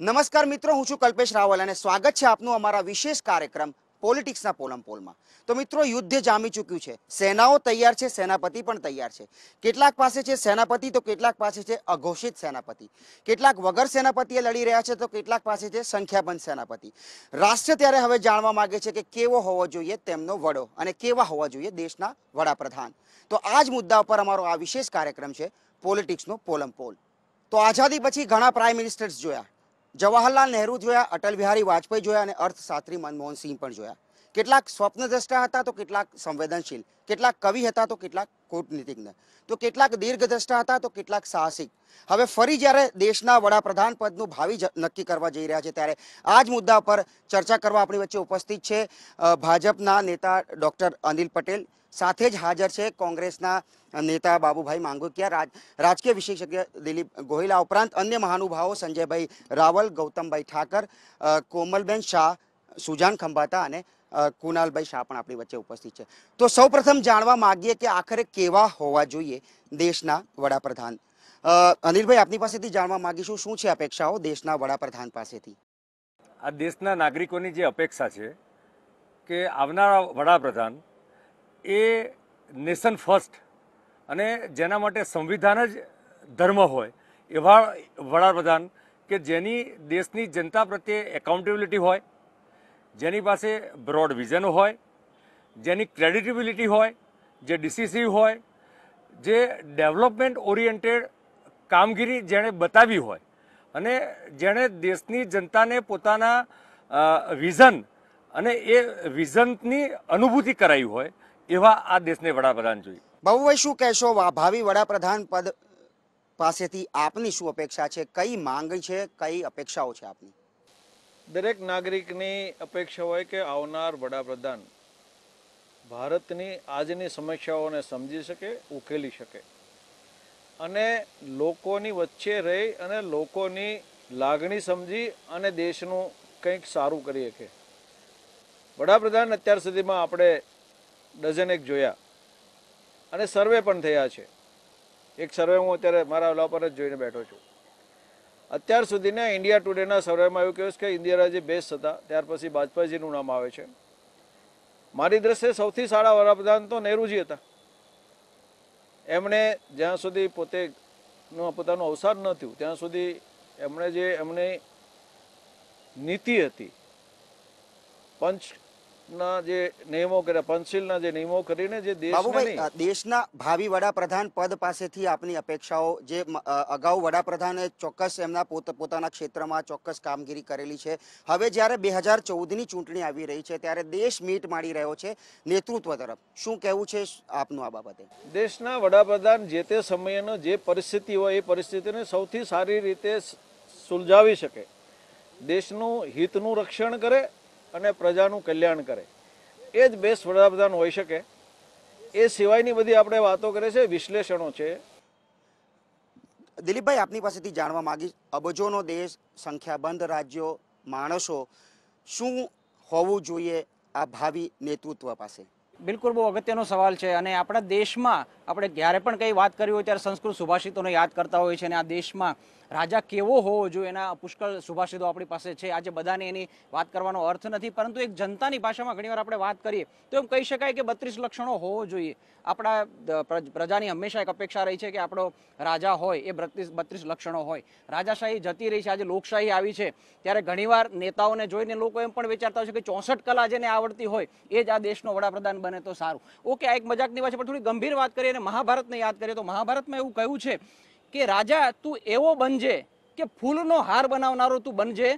નમસ્કાર મિત્રો હું છું કલ્પેશ રાવલ અને સ્વાગત છે આપનું અમારા વિશેષ કાર્યક્રમ પોલિટિક્સના પોલમ પોલમાં તો મિત્રો યુદ્ધ જામી ચૂક્યું છે સેનાઓ તૈયાર છે સેનાપતિ પણ તૈયાર છે કેટલાક પાસે છે સેનાપતિ તો કેટલાક પાસે છે અઘોષિત સેનાપતિ કેટલાક વગર સેનાપતિએ લડી રહ્યા છે તો કેટલાક પાસે છે સંખ્યાબંધ સેનાપતિ રાષ્ટ્ર ત્યારે હવે જાણવા માગે છે કે કેવો હોવો જોઈએ તેમનો વડો અને કેવા હોવા જોઈએ દેશના વડાપ્રધાન તો આ જ મુદ્દા ઉપર અમારો આ વિશેષ કાર્યક્રમ છે પોલિટિક્સનો પોલમ પોલ તો આઝાદી પછી ઘણા પ્રાઇમ મિનિસ્ટર્સ જોયા જવાહરલાલ નહેરુ જોયા અટલ બિહારી વાજપેયી જોયા અને અર્થશાસ્ત્રી મનમોહન સિંહ પણ જોયા કેટલાક સ્વપ્નદ્રષ્ટા હતા તો કેટલાક સંવેદનશીલ કેટલાક કવિ હતા તો કેટલાક કૂટનીતિજ્ઞ તો કેટલાક દીર્ઘદ્રષ્ટા હતા તો કેટલાક સાહસિક હવે ફરી જ્યારે દેશના વડાપ્રધાન પદનું ભાવિ નક્કી કરવા જઈ રહ્યા છે ત્યારે આ જ મુદ્દા પર ચર્ચા કરવા આપણી વચ્ચે ઉપસ્થિત છે ભાજપના નેતા ડૉક્ટર અનિલ પટેલ સાથે જ હાજર છે કોંગ્રેસના નેતા બાબુભાઈ રાજ રાજકીય વિશેષજ્ઞ દિલીપ ગોહિલા ઉપરાંત અન્ય મહાનુભાવો સંજયભાઈ રાવલ ગૌતમભાઈ ઠાકર કોમલબેન શાહ સુજાન ખંભાતા અને કુનાલભાઈ શાહ પણ આપણી વચ્ચે ઉપસ્થિત છે તો સૌપ્રથમ જાણવા માગીએ કે આખરે કેવા હોવા જોઈએ દેશના વડાપ્રધાન અનિલભાઈ આપની પાસેથી જાણવા માગીશું શું છે અપેક્ષાઓ દેશના વડાપ્રધાન પાસેથી આ દેશના નાગરિકોની જે અપેક્ષા છે કે આવનારા વડાપ્રધાન એ નેશન ફર્સ્ટ અને જેના માટે સંવિધાન જ ધર્મ હોય એવા વડાપ્રધાન કે જેની દેશની જનતા પ્રત્યે એકાઉન્ટેબિલિટી હોય જેની પાસે બ્રોડ વિઝન હોય જેની ક્રેડિટેબિલિટી હોય જે ડિસિસિવ હોય જે ડેવલપમેન્ટ ઓરિએન્ટેડ કામગીરી જેણે બતાવી હોય અને જેણે દેશની જનતાને પોતાના વિઝન અને એ વિઝનની અનુભૂતિ કરાવી હોય એવા આ દેશને વડાપ્રધાન જોઈએ બાબુભાઈ શું કહેશો ભાવિ વડાપ્રધાન પદ પાસેથી આપની શું અપેક્ષા છે કઈ માંગ છે કઈ અપેક્ષાઓ છે આપની દરેક નાગરિકની અપેક્ષા હોય કે આવનાર વડાપ્રધાન ભારતની આજની સમસ્યાઓને સમજી શકે ઉકેલી શકે અને લોકોની વચ્ચે રહી અને લોકોની લાગણી સમજી અને દેશનું કંઈક સારું કરી શકે વડાપ્રધાન અત્યાર સુધીમાં આપણે ડઝન એક જોયા અને સર્વે પણ થયા છે એક સર્વે હું અત્યારે મારા ઓલા પર જ જોઈને બેઠો છું અત્યાર સુધીના ઇન્ડિયા ટુડેના સર્વેમાં એવું કહ્યું કે ઇન્દિરા જે બેસ્ટ હતા ત્યાર પછી વાજપેયીજીનું નામ આવે છે મારી દ્રષ્ટિએ સૌથી સારા વડાપ્રધાન તો નહેરુજી હતા એમણે જ્યાં સુધી પોતે પોતાનું અવસાન ન થયું ત્યાં સુધી એમણે જે એમની નીતિ હતી પંચ કામગીરી કરેલી છે હવે જ્યારે બે હજાર ચૌદની ચૂંટણી આવી રહી છે ત્યારે દેશ મીટ માડી રહ્યો છે નેતૃત્વ તરફ શું કેવું છે આપનું આ બાબતે દેશના વડાપ્રધાન જે તે સમયનો જે પરિસ્થિતિ હોય એ પરિસ્થિતિને સૌથી સારી રીતે સુલઝાવી શકે દેશનું હિતનું રક્ષણ કરે અને પ્રજાનું કલ્યાણ કરે એ જ બેસ્ટ વડાપ્રધાન હોઈ શકે એ સિવાયની બધી આપણે વાતો કરે છે વિશ્લેષણો છે દિલીપભાઈ આપની પાસેથી જાણવા માંગીશ અબજોનો દેશ સંખ્યાબંધ રાજ્યો માણસો શું હોવું જોઈએ આ ભાવિ નેતૃત્વ પાસે બિલકુલ બહુ અગત્યનો સવાલ છે અને આપણા દેશમાં આપણે જ્યારે પણ કંઈ વાત કરી હોય ત્યારે સંસ્કૃત સુભાષિતોને યાદ કરતા હોય છે અને આ દેશમાં રાજા કેવો હોવો જોઈએ એના પુષ્કળ સુભાષિતો આપણી પાસે છે આજે બધાને એની વાત કરવાનો અર્થ નથી પરંતુ એક જનતાની ભાષામાં ઘણીવાર આપણે વાત કરીએ તો એમ કહી શકાય કે બત્રીસ લક્ષણો હોવો જોઈએ આપણા પ્રજાની હંમેશા એક અપેક્ષા રહી છે કે આપણો રાજા હોય એ બત્રીસ બત્રીસ લક્ષણો હોય રાજાશાહી જતી રહી છે આજે લોકશાહી આવી છે ત્યારે ઘણીવાર નેતાઓને જોઈને લોકો એમ પણ વિચારતા હોય છે કે ચોસઠ કલા જેને આવડતી હોય એ જ આ દેશનો વડાપ્રધાન બને તો સારું ઓકે આ એક મજાકની વાત છે પણ થોડી ગંભીર વાત કરીએ અને મહાભારતને યાદ કરીએ તો મહાભારતમાં એવું કહ્યું છે કે રાજા તું એવો બનજે કે ફૂલનો હાર બનાવનારો તું બનજે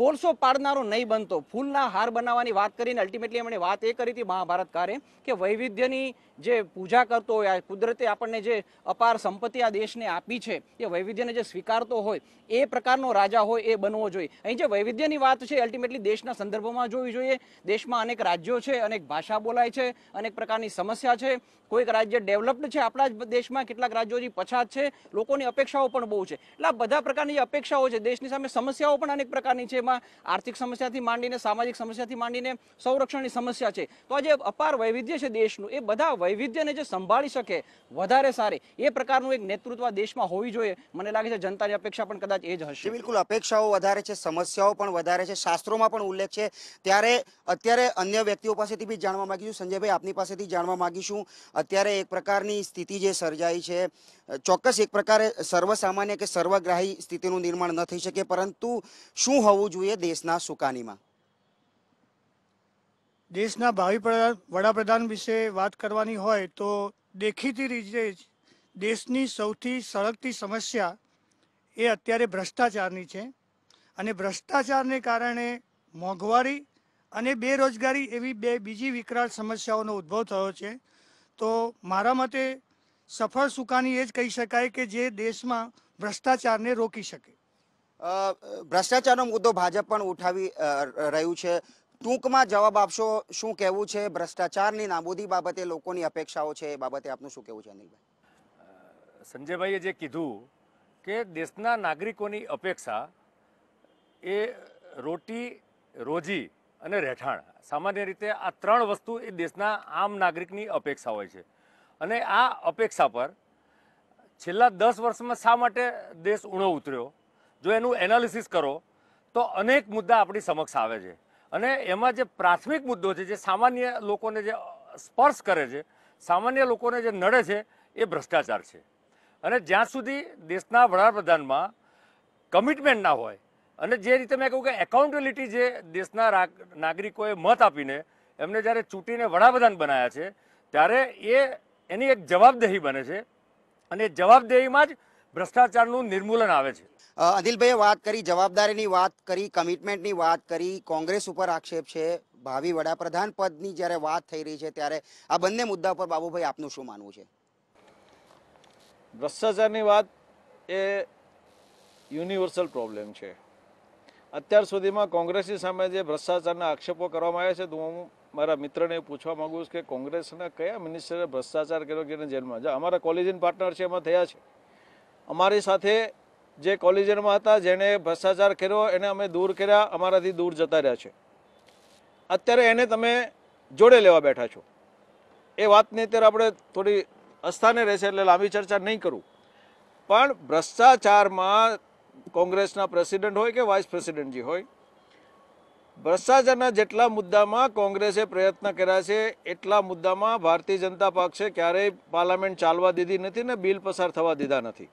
કોલસો પાડનારો નહીં બનતો ફૂલના હાર બનાવવાની વાત કરીને અલ્ટિમેટલી એમણે વાત એ કરી હતી મહાભારત કારે કે વૈવિધ્યની જે પૂજા કરતો હોય કુદરતે આપણને જે અપાર સંપત્તિ આ દેશને આપી છે એ વૈવિધ્યને જે સ્વીકારતો હોય એ પ્રકારનો રાજા હોય એ બનવો જોઈએ અહીં જે વૈવિધ્યની વાત છે અલ્ટિમેટલી દેશના સંદર્ભમાં જોવી જોઈએ દેશમાં અનેક રાજ્યો છે અનેક ભાષા બોલાય છે અનેક પ્રકારની સમસ્યા છે કોઈક રાજ્ય ડેવલપ્ડ છે આપણા જ દેશમાં કેટલાક રાજ્યો હજી પછાત છે લોકોની અપેક્ષાઓ પણ બહુ છે એટલે બધા પ્રકારની જે અપેક્ષાઓ છે દેશની સામે સમસ્યાઓ પણ અનેક પ્રકારની છે જેમાં આર્થિક સમસ્યાથી માંડીને સામાજિક સમસ્યાથી માંડીને સંરક્ષણની સમસ્યા છે તો આ જે અપાર વૈવિધ્ય છે દેશનું એ બધા વૈવિધ્યને જે સંભાળી શકે વધારે સારી એ પ્રકારનું એક નેતૃત્વ દેશમાં હોવી જોઈએ મને લાગે છે જનતાની અપેક્ષા પણ કદાચ એ જ હશે બિલકુલ અપેક્ષાઓ વધારે છે સમસ્યાઓ પણ વધારે છે શાસ્ત્રોમાં પણ ઉલ્લેખ છે ત્યારે અત્યારે અન્ય વ્યક્તિઓ પાસેથી બી જાણવા માગીશું સંજયભાઈ આપની પાસેથી જાણવા માગીશું અત્યારે એક પ્રકારની સ્થિતિ જે સર્જાઈ છે ચોક્કસ એક પ્રકારે સર્વસામાન્ય કે સર્વગ્રાહી સ્થિતિનું નિર્માણ ન થઈ શકે પરંતુ શું હોવું જોઈએ દેશના સુકાનીમાં દેશના ભાવિ વડાપ્રધાન વિશે વાત કરવાની હોય તો દેખીતી રીતે જ દેશની સૌથી સળગતી સમસ્યા એ અત્યારે ભ્રષ્ટાચારની છે અને ભ્રષ્ટાચારને કારણે મોંઘવારી અને બેરોજગારી એવી બે બીજી વિકરાળ સમસ્યાઓનો ઉદ્ભવ થયો છે તો મારા મતે સફળ સુકાની એ જ કહી શકાય કે જે દેશમાં ભ્રષ્ટાચારને રોકી શકે ભ્રષ્ટાચારનો મુદ્દો ભાજપ પણ ઉઠાવી રહ્યું છે ટૂંકમાં જવાબ આપશો શું કહેવું છે ભ્રષ્ટાચારની નાબૂદી બાબતે લોકોની અપેક્ષાઓ છે એ બાબતે આપનું શું કહેવું છે અનિલભાઈ સંજયભાઈએ જે કીધું કે દેશના નાગરિકોની અપેક્ષા એ રોટી રોજી અને રહેઠાણ સામાન્ય રીતે આ ત્રણ વસ્તુ એ દેશના આમ નાગરિકની અપેક્ષા હોય છે અને આ અપેક્ષા પર છેલ્લા દસ વર્ષમાં શા માટે દેશ ઉણો ઉતર્યો જો એનું એનાલિસિસ કરો તો અનેક મુદ્દા આપણી સમક્ષ આવે છે અને એમાં જે પ્રાથમિક મુદ્દો છે જે સામાન્ય લોકોને જે સ્પર્શ કરે છે સામાન્ય લોકોને જે નડે છે એ ભ્રષ્ટાચાર છે અને જ્યાં સુધી દેશના વડાપ્રધાનમાં કમિટમેન્ટ ના હોય અને જે રીતે મેં કહ્યું કે એકાઉન્ટેબિલિટી જે દેશના નાગરિકોએ મત આપીને એમને જ્યારે ચૂંટીને વડાપ્રધાન બનાવ્યા છે ત્યારે એ એની એક જવાબદેહી બને છે અને જવાબદેહીમાં જ ભ્રષ્ટાચારનું નિર્મૂલન આવે છે અનિલભાઈએ વાત કરી જવાબદારીની વાત કરી કમિટમેન્ટની વાત કરી કોંગ્રેસ ઉપર આક્ષેપ છે ભાવિ વડાપ્રધાન પદની જ્યારે વાત થઈ રહી છે ત્યારે આ બંને મુદ્દા પર બાબુભાઈ આપનું શું માનવું છે ભ્રષ્ટાચારની વાત એ યુનિવર્સલ પ્રોબ્લેમ છે અત્યાર સુધીમાં કોંગ્રેસની સામે જે ભ્રષ્ટાચારના આક્ષેપો કરવામાં આવ્યા છે તો હું મારા મિત્રને પૂછવા માગું છું કે કોંગ્રેસના કયા મિનિસ્ટરે ભ્રષ્ટાચાર કર્યો કે જેલમાં જા અમારા કોલેજિંગ પાર્ટનર છે એમાં થયા છે અમારી સાથે જે કોલેજિયનમાં હતા જેણે ભ્રષ્ટાચાર કર્યો એને અમે દૂર કર્યા અમારાથી દૂર જતા રહ્યા છે અત્યારે એને તમે જોડે લેવા બેઠા છો એ વાતની અત્યારે આપણે થોડી અસ્થાને રહેશે એટલે લાંબી ચર્ચા નહીં કરું પણ ભ્રષ્ટાચારમાં કોંગ્રેસના પ્રેસિડેન્ટ હોય કે વાઇસ પ્રેસિડેન્ટજી હોય ભ્રષ્ટાચારના જેટલા મુદ્દામાં કોંગ્રેસે પ્રયત્ન કર્યા છે એટલા મુદ્દામાં ભારતીય જનતા પક્ષે ક્યારેય પાર્લામેન્ટ ચાલવા દીધી નથી ને બિલ પસાર થવા દીધા નથી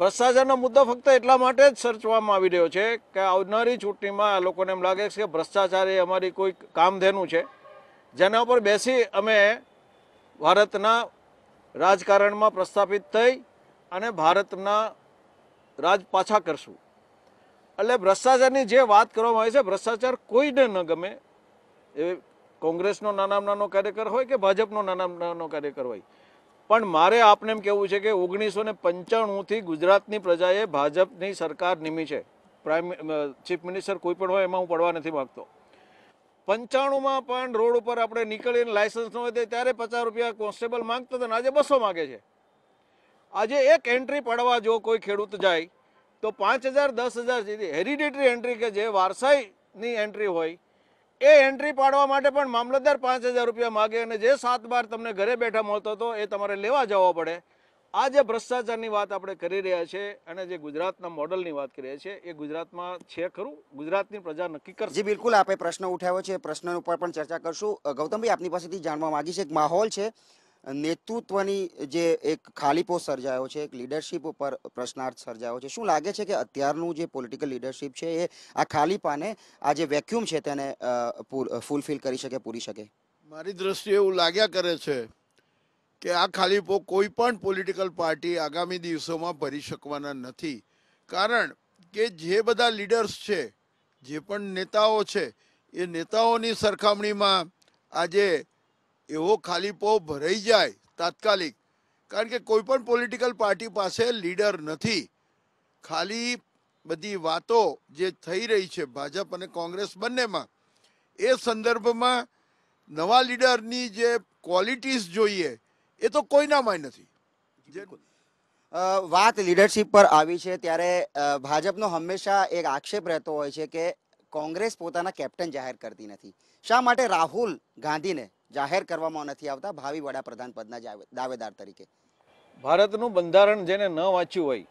ભ્રષ્ટાચારનો મુદ્દો ફક્ત એટલા માટે જ સર્ચવામાં આવી રહ્યો છે કે આવનારી ચૂંટણીમાં આ લોકોને એમ લાગે છે કે ભ્રષ્ટાચાર એ અમારી કોઈ કામધેનું છે જેના ઉપર બેસી અમે ભારતના રાજકારણમાં પ્રસ્થાપિત થઈ અને ભારતના રાજ પાછા કરશું એટલે ભ્રષ્ટાચારની જે વાત કરવામાં આવે છે ભ્રષ્ટાચાર કોઈને ન ગમે એ કોંગ્રેસનો નાનામાં નાનો કાર્યકર હોય કે ભાજપનો નાનામાં નાનો કાર્યકર હોય પણ મારે આપને એમ કહેવું છે કે ઓગણીસો ને પંચાણુંથી ગુજરાતની પ્રજાએ ભાજપની સરકાર નિમી છે પ્રાઇમ ચીફ મિનિસ્ટર કોઈ પણ હોય એમાં હું પડવા નથી માગતો પંચાણુંમાં પણ રોડ ઉપર આપણે નીકળીને લાયસન્સ ન હોય ત્યારે પચાસ રૂપિયા કોન્સ્ટેબલ માગતો હતો અને આજે બસો માગે છે આજે એક એન્ટ્રી પડવા જો કોઈ ખેડૂત જાય તો પાંચ હજાર દસ હજાર જેવી હેરિડેટરી એન્ટ્રી કે જે વારસાઈની એન્ટ્રી હોય એ એન્ટ્રી પાડવા માટે પણ મામલતદાર પાંચ હજાર રૂપિયા માગે અને જે સાત બાર તમને ઘરે બેઠા મળતો હતો એ તમારે લેવા જવો પડે આ જે ભ્રષ્ટાચારની વાત આપણે કરી રહ્યા છે અને જે ગુજરાતના મોડલની વાત કરીએ છીએ એ ગુજરાતમાં છે ખરું ગુજરાતની પ્રજા નક્કી કરશે બિલકુલ આપણે પ્રશ્ન ઉઠાવ્યો છે પ્રશ્ન ઉપર પણ ચર્ચા કરશું ગૌતમભાઈ આપની પાસેથી જાણવા માગી છે એક માહોલ છે નેતૃત્વની જે એક ખાલીપો સર્જાયો છે એક લીડરશિપ ઉપર પ્રશ્નાર્થ સર્જાયો છે શું લાગે છે કે અત્યારનું જે પોલિટિકલ લીડરશિપ છે એ આ ખાલીપાને આ જે વેક્યુમ છે તેને ફૂલફિલ કરી શકે પૂરી શકે મારી દ્રષ્ટિએ એવું લાગ્યા કરે છે કે આ ખાલીપો કોઈ પણ પોલિટિકલ પાર્ટી આગામી દિવસોમાં ભરી શકવાના નથી કારણ કે જે બધા લીડર્સ છે જે પણ નેતાઓ છે એ નેતાઓની સરખામણીમાં આજે એવો ખાલી પો ભરાઈ જાય તાત્કાલિક કારણ કે કોઈ પણ પોલિટિકલ પાર્ટી પાસે લીડર નથી ખાલી બધી વાતો જે થઈ રહી છે ભાજપ અને કોંગ્રેસ બંનેમાં એ સંદર્ભમાં નવા લીડરની જે ક્વોલિટીઝ જોઈએ એ તો કોઈનામાંય નથી વાત લીડરશિપ પર આવી છે ત્યારે ભાજપનો હંમેશા એક આક્ષેપ રહેતો હોય છે કે કોંગ્રેસ પોતાના કેપ્ટન જાહેર કરતી નથી શા માટે રાહુલ ગાંધીને જાહેર કરવામાં નથી આવતા ભાવિ વડાપ્રધાન પદના દાવેદાર તરીકે ભારતનું બંધારણ જેને ન વાંચ્યું હોય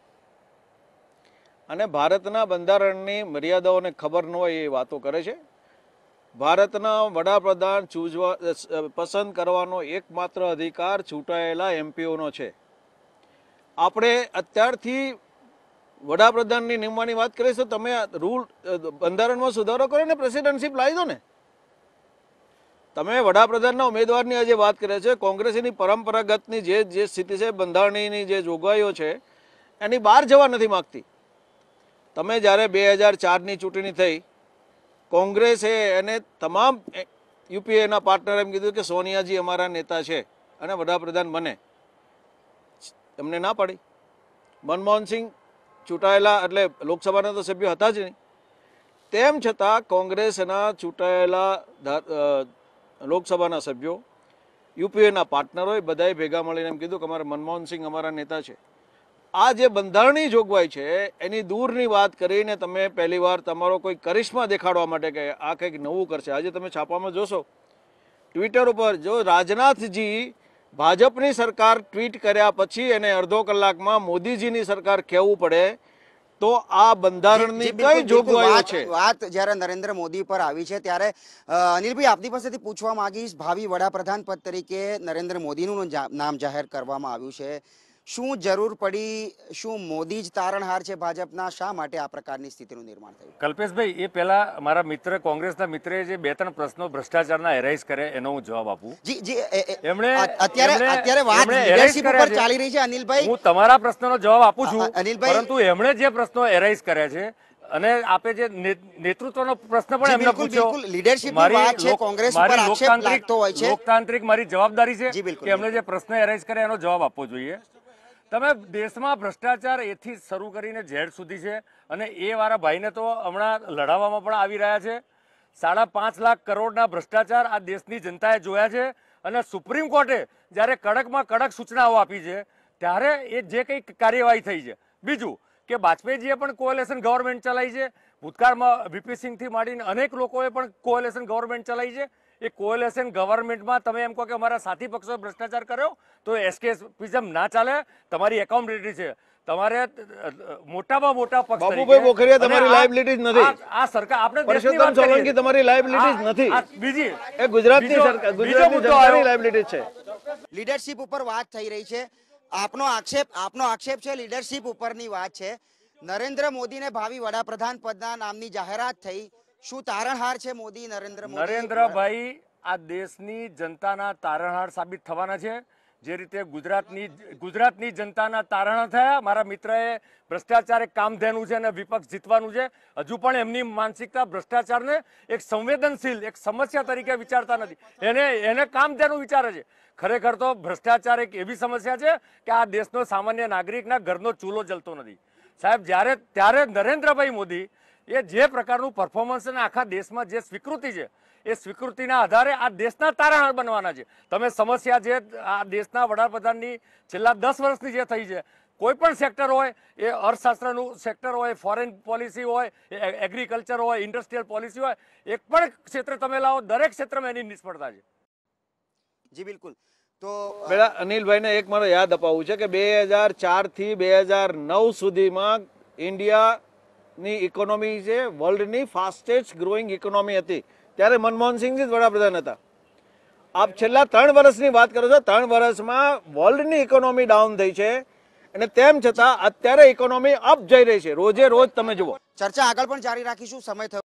અને ભારતના બંધારણની મર્યાદાઓને ખબર ન હોય એ વાતો કરે છે ભારતના વડાપ્રધાન ચૂજવા પસંદ કરવાનો એકમાત્ર અધિકાર ચૂંટાયેલા એમપીઓનો છે આપણે અત્યારથી વડાપ્રધાનની નિમવાની વાત કરીશું તમે રૂલ બંધારણમાં સુધારો કરો ને પ્રેસિડેન્સીપ લાવી દો ને તમે વડાપ્રધાનના ઉમેદવારની આજે વાત કરે છે કોંગ્રેસની પરંપરાગતની જે જે સ્થિતિ છે બંધારણીની જે જોગવાઈઓ છે એની બહાર જવા નથી માગતી તમે જ્યારે બે હજાર ચારની ચૂંટણી થઈ કોંગ્રેસે એને તમામ યુપીએના પાર્ટનર એમ કીધું કે સોનિયાજી અમારા નેતા છે અને વડાપ્રધાન બને એમને ના પાડી મનમોહનસિંહ ચૂંટાયેલા એટલે લોકસભાના તો સભ્યો હતા જ નહીં તેમ છતાં કોંગ્રેસના ચૂંટાયેલા લોકસભાના સભ્યો યુપીએના પાર્ટનરોએ બધાએ ભેગા મળીને એમ કીધું કે અમારા મનમોહનસિંહ અમારા નેતા છે આ જે બંધારણની જોગવાઈ છે એની દૂરની વાત કરીને તમે પહેલીવાર તમારો કોઈ કરિશ્મા દેખાડવા માટે કે આ કંઈક નવું કરશે આજે તમે છાપામાં જોશો ટ્વિટર ઉપર જો રાજનાથજી ભાજપની સરકાર ટ્વીટ કર્યા પછી એને અડધો કલાકમાં મોદીજીની સરકાર કહેવું પડે તો આ બંધારણની કઈ જોગવાઈઓ છે વાત જ્યારે નરેન્દ્ર મોદી પર આવી છે ત્યારે અનિલભાઈ આપની પાસેથી પૂછવા માંગીશ ભાવિ વડાપ્રધાન પદ તરીકે નરેન્દ્ર મોદીનું નામ જાહેર કરવામાં આવ્યું છે શું જરૂર પડી શું મોદી જ તારણહાર છે ભાજપના શા માટે આ પ્રકારની સ્થિતિનું નિર્માણ થયું કલ્પેશભાઈ એ પહેલા મારા મિત્ર કોંગ્રેસના મિત્રે જે બે ત્રણ પ્રશ્નો ભ્રષ્ટાચારના એરાઇઝ કરે એનો હું જવાબ આપું જી જી એમણે અત્યારે અત્યારે વાત લીડરશિપ ઉપર ચાલી રહી છે અનિલભાઈ હું તમારા પ્રશ્નનો જવાબ આપું છું અનિલભાઈ પરંતુ એમણે જે પ્રશ્નો એરાઇઝ કર્યા છે અને આપે જે નેતૃત્વનો પ્રશ્ન પણ એમને પૂછ્યો લીડરશિપ વાત છે કોંગ્રેસ પર આક્ષેપ લાગતો હોય છે લોકતાંત્રિક મારી જવાબદારી છે કે એમણે જે પ્રશ્ન એરેઝ કરે એનો જવાબ આપવો જોઈએ તમે દેશમાં ભ્રષ્ટાચાર એથી શરૂ કરીને ઝેડ સુધી છે અને એ વાળા ભાઈને તો હમણાં લડાવવામાં પણ આવી રહ્યા છે સાડા પાંચ લાખ કરોડના ભ્રષ્ટાચાર આ દેશની જનતાએ જોયા છે અને સુપ્રીમ કોર્ટે જ્યારે કડકમાં કડક સૂચનાઓ આપી છે ત્યારે એ જે કંઈક કાર્યવાહી થઈ છે બીજું કે વાજપેયીજીએ પણ કોએલેશન ગવર્મેન્ટ ચલાવી છે ભૂતકાળમાં વીપી સિંહથી માંડીને અનેક લોકોએ પણ કોએલેશન ગવર્મેન્ટ ચલાવી છે એ કોએલેશન ગવર્મેન્ટમાં તમે એમ કહો કે અમારા સાથી પક્ષોએ ભ્રષ્ટાચાર કર્યો તો એસ્કેપિઝમ ના ચાલે તમારી એકાઉન્ટેબિલિટી છે તમારે મોટામાં મોટા પક્ષ બાબુભાઈ બોખરિયા તમારી લાયબિલિટી નથી આ સરકાર આપણે પરસોત્તમ સોલંકી તમારી લાયબિલિટી નથી બીજી એ ગુજરાતની સરકાર ગુજરાતની સરકારની લાયબિલિટી છે લીડરશિપ ઉપર વાત થઈ રહી છે આપનો આક્ષેપ આપનો આક્ષેપ છે લીડરશિપ ઉપરની વાત છે નરેન્દ્ર મોદીને ભાવિ વડાપ્રધાન પદના નામની જાહેરાત થઈ શું તારણહાર છે મોદી નરેન્દ્ર નરેન્દ્રભાઈ આ દેશની જનતાના તારણહાર સાબિત થવાના છે જે રીતે ગુજરાતની ગુજરાતની જનતાના તારણ થયા મારા મિત્રએ ભ્રષ્ટાચાર એક કામધેનું છે અને વિપક્ષ જીતવાનું છે હજુ પણ એમની માનસિકતા ભ્રષ્ટાચારને એક સંવેદનશીલ એક સમસ્યા તરીકે વિચારતા નથી એને એને કામધેનું વિચારે છે ખરેખર તો ભ્રષ્ટાચાર એક એવી સમસ્યા છે કે આ દેશનો સામાન્ય નાગરિકના ઘરનો ચૂલો જલતો નથી સાહેબ જ્યારે ત્યારે નરેન્દ્રભાઈ મોદી એ જે પ્રકારનું પરફોર્મન્સ અને આખા દેશમાં જે સ્વીકૃતિ છે એ સ્વીકૃતિના આધારે આ દેશના તારણહાર બનવાના છે તમે સમસ્યા જે આ દેશના વડાપ્રધાનની છેલ્લા દસ વર્ષની જે થઈ છે કોઈ પણ સેક્ટર હોય એ અર્થશાસ્ત્રનું સેક્ટર હોય ફોરેન પોલિસી હોય એગ્રીકલ્ચર હોય ઇન્ડસ્ટ્રીયલ પોલિસી હોય એક પણ ક્ષેત્ર તમે લાવો દરેક ક્ષેત્રમાં એની નિષ્ફળતા છે જી બિલકુલ તો પેલા અનિલભાઈને એક મારે યાદ અપાવવું છે કે બે હજાર ચારથી બે હજાર નવ સુધીમાં ઇન્ડિયા ની ઇકોનોમી છે વર્લ્ડની ફાસ્ટેસ્ટ ગ્રોઈંગ ઇકોનોમી હતી ત્યારે મનમોહનસિંહજી જ વડાપ્રધાન હતા આપ છેલ્લા ત્રણ વર્ષની વાત કરો છો ત્રણ વર્ષમાં વર્લ્ડની ઇકોનોમી ડાઉન થઈ છે અને તેમ છતાં અત્યારે ઇકોનોમી અપ જઈ રહી છે રોજે રોજ તમે જુઓ ચર્ચા આગળ પણ જારી રાખીશું સમય થયો